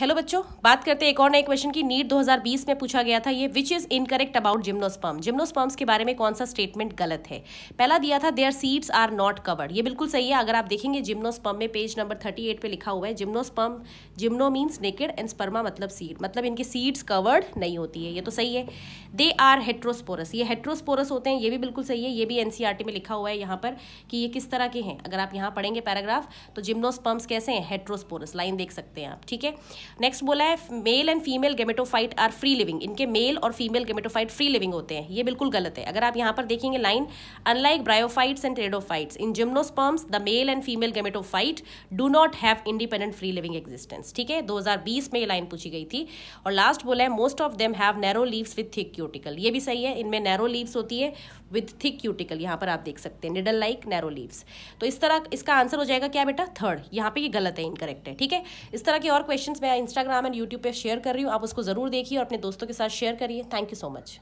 hello बच्चों बात करते हैं एक और नए क्वेश्चन की नीट 2020 में पूछा गया था ये which is incorrect about gymnosperm gymnosperms के बारे में कौन सा स्टेटमेंट गलत है पहला दिया था their seeds are not covered ये बिल्कुल सही है अगर आप देखेंगे जिम्नोस्पर्म में पेज नंबर 38 पे लिखा हुआ है gymnosperm gymno means naked and sperma मतलब सीड मतलब इनकी सीड्स कवर्ड नहीं होती है ये तो सही है दे आर हेट्रोस्पोरस ये हेट्रोस्पोरस होते हैं ये भी बिल्कुल सही है ये भी एन e में लिखा हुआ है यहाँ पर कि ये किस तरह के हैं अगर आप यहाँ पढ़ेंगे पैराग्राफ तो जिम्नोस्पर्म्स कैसे हैं हेट्रोस्पोरस लाइन देख सकते हैं आप ठीक है नेक्स्ट बोला है male and female gametophyte are free living इनके मेल और फीमेल गेमेटोफाइट फ्री लिविंग होते हैं ये बिल्कुल गलत है अगर आप यहाँ पर देखेंगे line unlike bryophytes and pteridophytes in gymnosperms the male and female gametophyte do not have independent free living existence ठीक है 2020 में ये लाइन पूछी गई थी और लास्ट बोला है most of them have narrow leaves with thick cuticle ये भी सही है इनमें नैरो लीव्स होती है विथ थिक क्यूटिकल यहाँ पर आप देख सकते हैं निडल लाइक नैरो लीव्स तो इस तरह इसका आंसर हो जाएगा क्या बेटा थर्ड यहाँ पे ये गलत है इनकरेक्ट है ठीक है इस तरह के और क्वेश्चन मैं इंस्टाग्राम एंड यूट्यूब पर शेयर कर रही हूँ आप उसको ज़रूर देखिए और अपने दोस्तों के साथ शेयर करिए थैंक यू सो मच